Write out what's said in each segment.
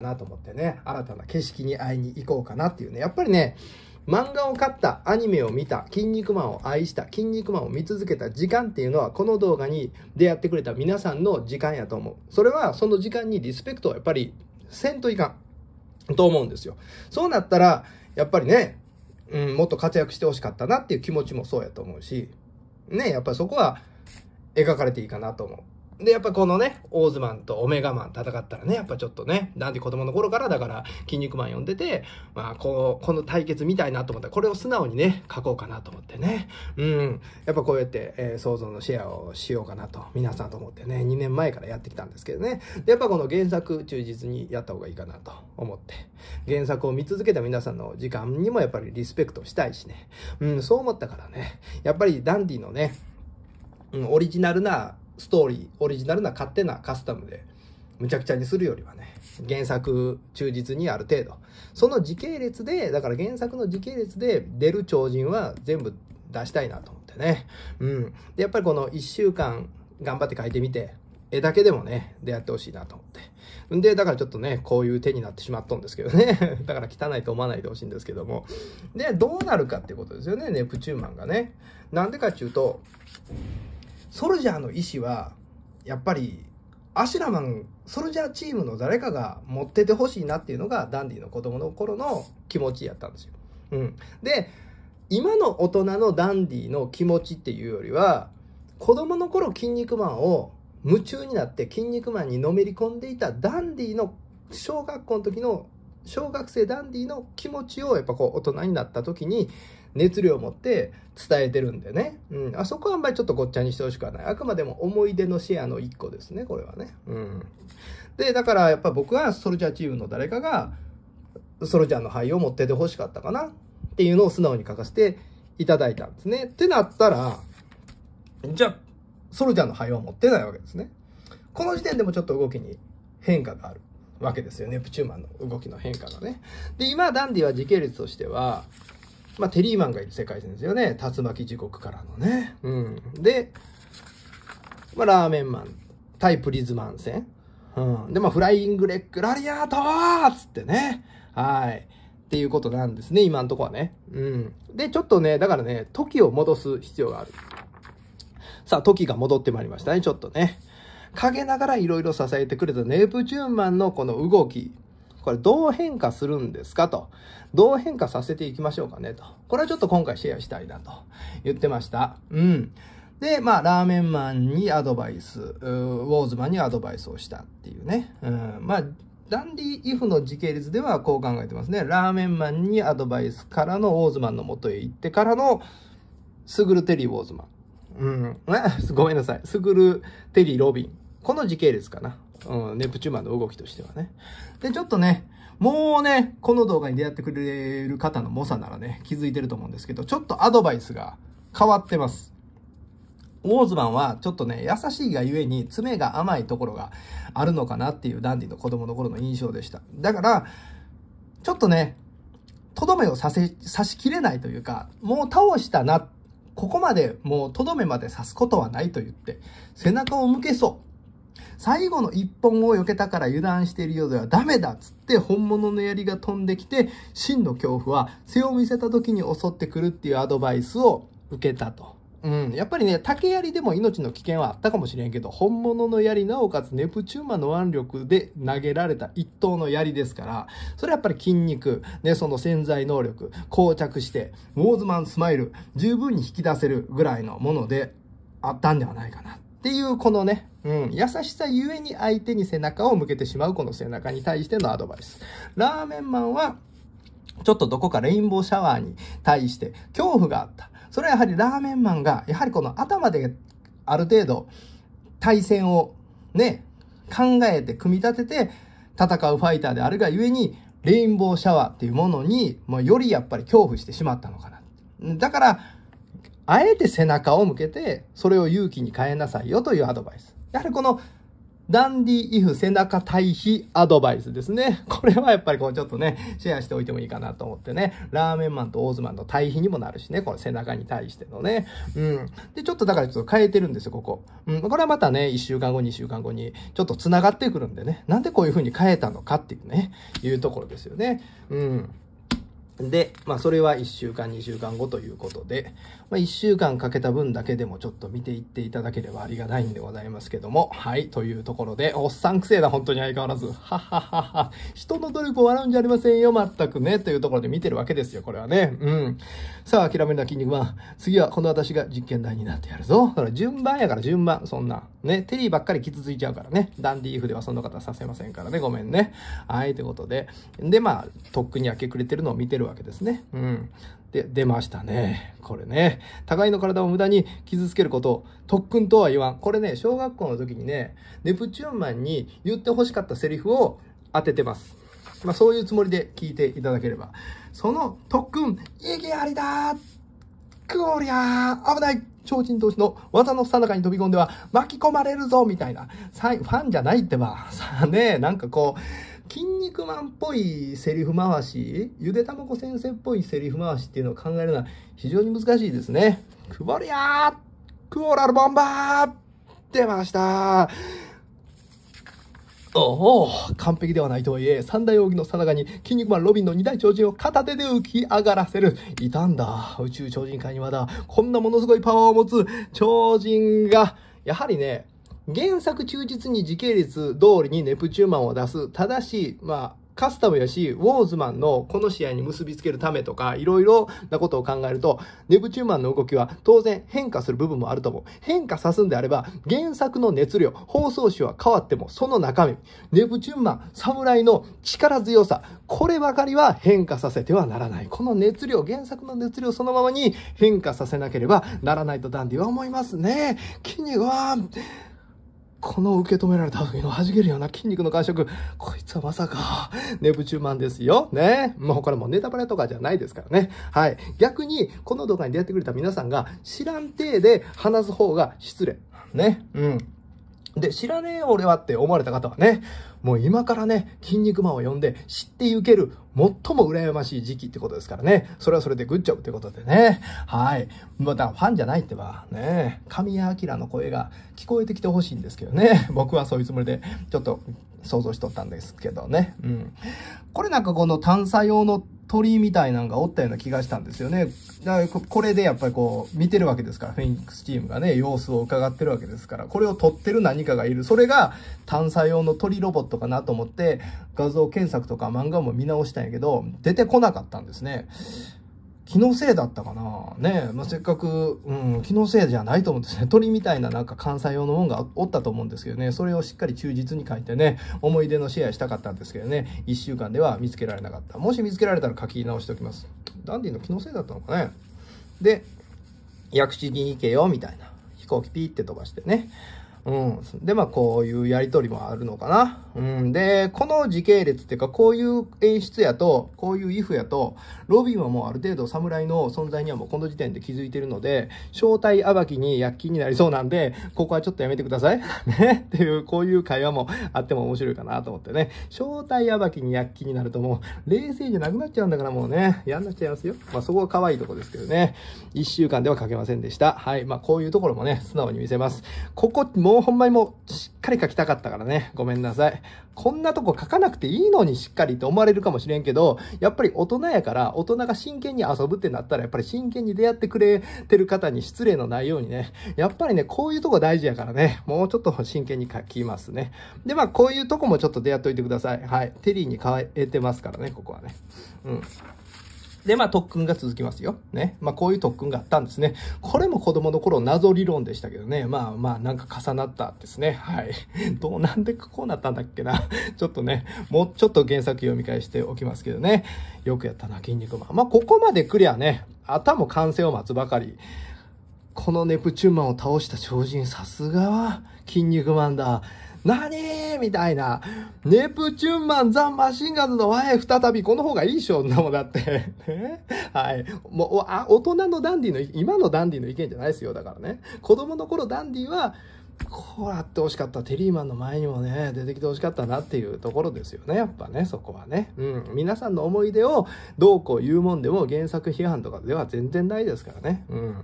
なと思ってね、新たな景色に会いに行こうかなっていうね、やっぱりね、漫画を買った、アニメを見た、筋肉マンを愛した、筋肉マンを見続けた時間っていうのは、この動画に出会ってくれた皆さんの時間やと思う。それは、その時間にリスペクトをやっぱりせんといかんと思うんですよ。そうなったら、やっぱりね、うん、もっと活躍してほしかったなっていう気持ちもそうやと思うし、ね、やっぱりそこは描かれていいかなと思う。で、やっぱこのね、オーズマンとオメガマン戦ったらね、やっぱちょっとね、なんで子供の頃からだから、筋肉マン呼んでて、まあ、こう、この対決見たいなと思ったら、これを素直にね、書こうかなと思ってね。うん。やっぱこうやって、えー、想像のシェアをしようかなと、皆さんと思ってね、2年前からやってきたんですけどね。で、やっぱこの原作忠実にやった方がいいかなと思って、原作を見続けた皆さんの時間にもやっぱりリスペクトしたいしね。うん、そう思ったからね、やっぱりダンディのね、うん、オリジナルなストーリー、オリジナルな勝手なカスタムで、むちゃくちゃにするよりはね、原作忠実にある程度。その時系列で、だから原作の時系列で出る超人は全部出したいなと思ってね。うん。で、やっぱりこの1週間頑張って書いてみて、絵だけでもね、出会ってほしいなと思って。んで、だからちょっとね、こういう手になってしまったんですけどね。だから汚いと思わないでほしいんですけども。で、どうなるかっていうことですよね、ネプチューマンがね。なんでかっていうと、ソルジャーの意思は、やっぱり、アシュラマン、ソルジャーチームの誰かが持っててほしいなっていうのが、ダンディの子供の頃の気持ちやったんですよ。うん。で、今の大人のダンディの気持ちっていうよりは、子供の頃筋肉マンを夢中になって筋肉マンにのめり込んでいたダンディの小学校の時の小学生ダンディの気持ちをやっぱこう大人になった時に熱量を持って伝えてるんでね、うん、あそこはあんまりちょっとごっちゃにしてほしくはないあくまでも思い出のシェアの1個ですねこれはね、うん、でだからやっぱ僕はソルジャーチームの誰かがソルジャーの灰を持っててほしかったかなっていうのを素直に書かせていただいたんですねってなったらじゃあソルジャーの灰は持ってないわけですねこの時点でもちょっと動きに変化があるわけですよね。プチューマンの動きの変化がね。で、今、ダンディは時系列としては、まあ、テリーマンがいる世界線ですよね。竜巻時刻からのね。うん。で、まあ、ラーメンマン、対プリズマン戦。うん。で、まあ、フライングレッグ、ラリアートーつってね。はい。っていうことなんですね、今んとこはね。うん。で、ちょっとね、だからね、時を戻す必要がある。さあ、時が戻ってまいりましたね、ちょっとね。陰ながらいろいろ支えてくれたネプチューンマンのこの動き。これどう変化するんですかと。どう変化させていきましょうかねと。これはちょっと今回シェアしたいなと言ってました。うん。で、まあ、ラーメンマンにアドバイス、ウォーズマンにアドバイスをしたっていうね。うん、まあ、ダンディ・イフの時系列ではこう考えてますね。ラーメンマンにアドバイスからのウォーズマンの元へ行ってからのスグル・テリー・ウォーズマン。うん、ごめんなさい。スグル・テリー・ロビン。この時系列かな。うん、ネプチューマンの動きとしてはね。で、ちょっとね、もうね、この動画に出会ってくれる方の猛者ならね、気づいてると思うんですけど、ちょっとアドバイスが変わってます。ウォーズマンはちょっとね、優しいがゆえに爪が甘いところがあるのかなっていうダンディの子供の頃の印象でした。だから、ちょっとね、とどめをさせ、刺しきれないというか、もう倒したな、ここまでもうとどめまで刺すことはないと言って、背中を向けそう。最後の一本を避けたから油断しているようではダメだっつって本物の槍が飛んできて、真の恐怖は背を見せた時に襲ってくるっていうアドバイスを受けたと。うん、やっぱりね、竹槍でも命の危険はあったかもしれんけど、本物の槍、なおかつネプチューマの腕力で投げられた一刀の槍ですから、それはやっぱり筋肉、ね、その潜在能力、膠着して、ウォーズマンスマイル、十分に引き出せるぐらいのものであったんではないかな。っていうこのね、うん、優しさゆえに相手に背中を向けてしまうこの背中に対してのアドバイス。ラーメンマンは、ちょっとどこかレインボーシャワーに対して恐怖があった。それはやはりラーメンマンが、やはりこの頭である程度対戦をね、考えて組み立てて戦うファイターであるがゆえに、レインボーシャワーっていうものに、もうよりやっぱり恐怖してしまったのかな。だから、あえて背中を向けて、それを勇気に変えなさいよというアドバイス。やはりこの、ダンディイフ背中対比アドバイスですね。これはやっぱりこうちょっとね、シェアしておいてもいいかなと思ってね。ラーメンマンとオーズマンの対比にもなるしね、この背中に対してのね。うん。で、ちょっとだからちょっと変えてるんですよ、ここ。うん。これはまたね、1週間後、2週間後に、ちょっと繋がってくるんでね。なんでこういう風に変えたのかっていうね、いうところですよね。うん。で、まあ、それは1週間、2週間後ということで、まあ、1週間かけた分だけでもちょっと見ていっていただければありがたいんでございますけども、はい、というところで、おっさんくせえな、本当に相変わらず。はははは。人の努力を笑うんじゃありませんよ、全くね、というところで見てるわけですよ、これはね。うん。さあ、諦めるな、筋肉マン。次はこの私が実験台になってやるぞ。だから順番やから、順番、そんな。ね、テリーばっかり傷ついちゃうからね。ダンディーフではそんな方させませんからね、ごめんね。はい、ということで。で、まあ、とっくに明け暮れてるのを見てるわけですね。うん。で、出ましたね。これね。互いの体を無駄に傷つけることを特訓とは言わん。これね、小学校の時にね、ネプチューンマンに言って欲しかったセリフを当ててます。まあ、そういうつもりで聞いていただければ。その特訓、意義ありだクオリアー危ない超人同士の技のさなかに飛び込んでは巻き込まれるぞみたいな。ファンじゃないってば。さあね、なんかこう、筋肉マンっぽいセリフ回し、ゆでたまこ先生っぽいセリフ回しっていうのを考えるのは非常に難しいですね。くぼりゃークオラルボンバー出ましたおお完璧ではないとはいえ、三大奥義のさなかに、筋肉マンロビンの二大超人を片手で浮き上がらせる。いたんだ。宇宙超人界にまだ、こんなものすごいパワーを持つ超人が、やはりね、原作忠実に時系列通りにネプチューマンを出す。ただし、まあ、カスタムやし、ウォーズマンのこの試合に結びつけるためとか、いろいろなことを考えると、ネプチューマンの動きは当然変化する部分もあると思う。変化さすんであれば、原作の熱量、放送紙は変わっても、その中身、ネプチューマン、侍の力強さ、こればかりは変化させてはならない。この熱量、原作の熱量そのままに変化させなければならないとダンディは思いますね。キニは、この受け止められた時の弾けるような筋肉の感触、こいつはまさか、ネプチューマンですよ。ね。もうこれもうネタバレとかじゃないですからね。はい。逆に、この動画に出会ってくれた皆さんが知らん体で話す方が失礼。ね。うん。で、知らねえ俺はって思われた方はね、もう今からね、筋肉マンを呼んで知ってゆける最も羨ましい時期ってことですからね。それはそれでグッジョブってことでね。はい。またファンじゃないってば、ね、神谷明の声が聞こえてきてほしいんですけどね。僕はそういうつもりで、ちょっと想像しとったんですけどね。うん。これなんかこの探査用の鳥みたいなんがおったような気がしたんですよね。だからこれでやっぱりこう見てるわけですから、フェニックスチームがね、様子を伺ってるわけですから、これを撮ってる何かがいる。それが探査用の鳥ロボットかなと思って、画像検索とか漫画も見直したんやけど、出てこなかったんですね。気のせいだったかなねまあ、せっかく、うん、気のせいじゃないと思うんですね。鳥みたいななんか関西用のもんがおったと思うんですけどね、それをしっかり忠実に書いてね、思い出のシェアしたかったんですけどね、1週間では見つけられなかった。もし見つけられたら書き直しておきます。ダンディの気のせいだったのかね。で、薬師に行けよ、みたいな。飛行機ピーって飛ばしてね。うん。で、まあ、こういうやりとりもあるのかな。うん。で、この時系列っていうか、こういう演出やと、こういうイフやと、ロビンはもうある程度侍の存在にはもうこの時点で気づいてるので、正体暴きに躍起になりそうなんで、ここはちょっとやめてください。ね。っていう、こういう会話もあっても面白いかなと思ってね。正体暴きに躍起になるともう、冷静じゃなくなっちゃうんだからもうね、やんなっちゃいますよ。まあ、そこは可愛いとこですけどね。1週間では書けませんでした。はい。まあ、こういうところもね、素直に見せます。ここ、もうもうほんまにもうしっかり書きたかったからね。ごめんなさい。こんなとこ書かなくていいのにしっかりって思われるかもしれんけど、やっぱり大人やから、大人が真剣に遊ぶってなったら、やっぱり真剣に出会ってくれてる方に失礼のないようにね。やっぱりね、こういうとこ大事やからね。もうちょっと真剣に書きますね。で、まあこういうとこもちょっと出会っといてください。はい。テリーに変えてますからね、ここはね。うん。で、まあ、特訓が続きますよ。ね。まあ、こういう特訓があったんですね。これも子供の頃謎理論でしたけどね。まあまあ、なんか重なったですね。はい。どう、なんでこうなったんだっけな。ちょっとね、もうちょっと原作読み返しておきますけどね。よくやったな、筋肉マン。まあ、ここまでクリアね、頭完成を待つばかり。このネプチューンマンを倒した超人、さすがは筋肉マンだ。何みたいな。ネプチューンマン、ザ・マシンガンズの前再び、この方がいいでしょ、んなもんだって。はい。もうあ、大人のダンディの、今のダンディの意見じゃないですよ、だからね。子供の頃ダンディは、こうやって惜しかった。テリーマンの前にもね、出てきて惜しかったなっていうところですよね。やっぱね、そこはね。うん。皆さんの思い出をどうこう言うもんでも原作批判とかでは全然ないですからね。うん。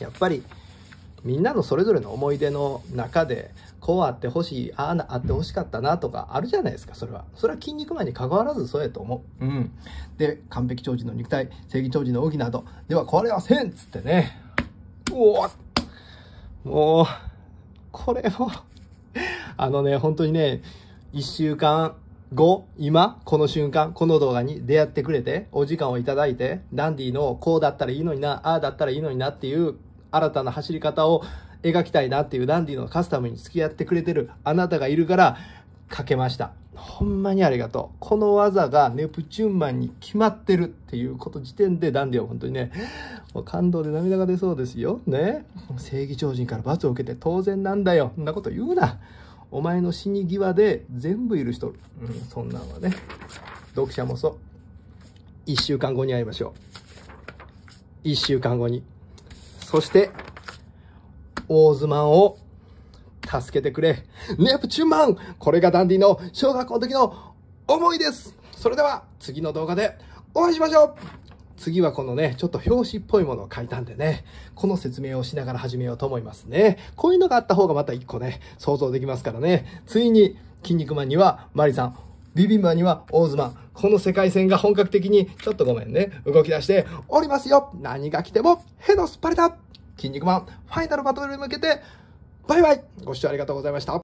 やっぱり、みんなのそれぞれの思い出の中で、こうあってほしい、あああってほしかったなとかあるじゃないですか、それは。それは筋肉マンに関わらずそうやと思う。うん。で、完璧長寿の肉体、正義長寿の動きなど、では壊れませんっつってね。うおもう、これもあのね、本当にね、一週間後、今、この瞬間、この動画に出会ってくれて、お時間をいただいて、ダンディのこうだったらいいのにな、ああだったらいいのになっていう新たな走り方を描きたいなっていうランディのカスタムに付き合ってくれてるあなたがいるからかけました。ほんまにありがとう。この技がネプチューンマンに決まってるっていうこと時点でダンディは本当にね、もう感動で涙が出そうですよ。ね。正義超人から罰を受けて当然なんだよ。そんなこと言うな。お前の死に際で全部許しとる。うん、そんなんはね。読者もそう。1週間後に会いましょう。1週間後に。そして、大相撲を助けてくれ。ネプチューンマンこれがダンディの小学校の時の思いですそれでは次の動画でお会いしましょう次はこのね、ちょっと表紙っぽいものを書いたんでね、この説明をしながら始めようと思いますね。こういうのがあった方がまた一個ね、想像できますからね。ついに、筋肉マンにはマリさん、ビビンバにはオーズマン。この世界線が本格的に、ちょっとごめんね、動き出して、おりますよ何が来ても、ヘドスパレタ筋肉マン、ファイナルバトルに向けて、バイバイご視聴ありがとうございました